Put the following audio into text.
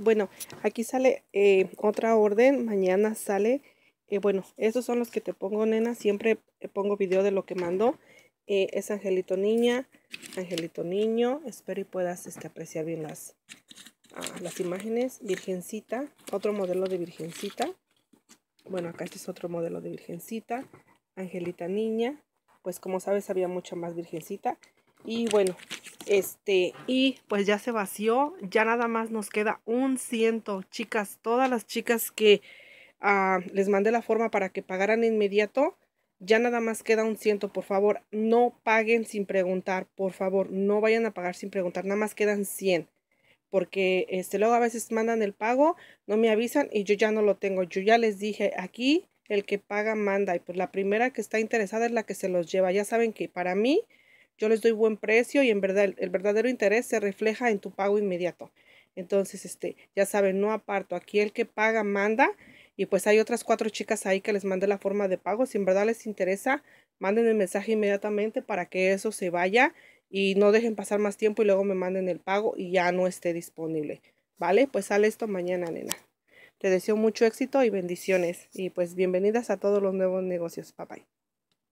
Bueno, aquí sale eh, otra orden. Mañana sale. Eh, bueno, esos son los que te pongo, nena. Siempre eh, pongo video de lo que mando. es Angelito Niña, Angelito Niño. Espero y puedas este, apreciar bien las, ah, las imágenes. Virgencita, otro modelo de Virgencita. Bueno, acá este es otro modelo de Virgencita. Angelita Niña. Pues como sabes, había mucha más Virgencita. Y bueno, este, y pues ya se vació, ya nada más nos queda un ciento, chicas, todas las chicas que ah, les mandé la forma para que pagaran inmediato, ya nada más queda un ciento, por favor, no paguen sin preguntar, por favor, no vayan a pagar sin preguntar, nada más quedan 100 porque este, luego a veces mandan el pago, no me avisan y yo ya no lo tengo. Yo ya les dije, aquí el que paga manda y pues la primera que está interesada es la que se los lleva. Ya saben que para mí yo les doy buen precio y en verdad el, verdadero interés se refleja en tu pago inmediato. Entonces, este, ya saben, no aparto. Aquí el que paga manda. Y pues hay otras cuatro chicas ahí que les mandé la forma de pago. Si en verdad les interesa, manden el mensaje inmediatamente para que eso se vaya y no dejen pasar más tiempo y luego me manden el pago y ya no esté disponible. ¿Vale? Pues sale esto mañana, nena. Te deseo mucho éxito y bendiciones. Y pues bienvenidas a todos los nuevos negocios. Bye bye.